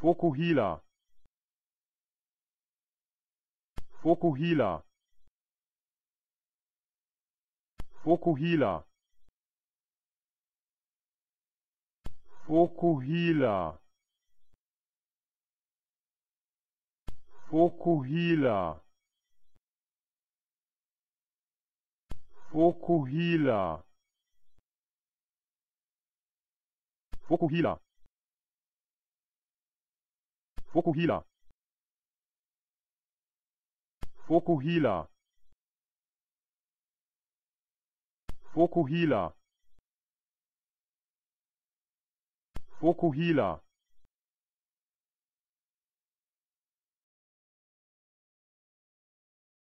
Fokuhila. Fokuhila. Fokuhila. Fokuhila. Fokuhila. Fokuhila. Fokuhila. Fokuhila. Fokuhila. Fokuhila. Fokuhila.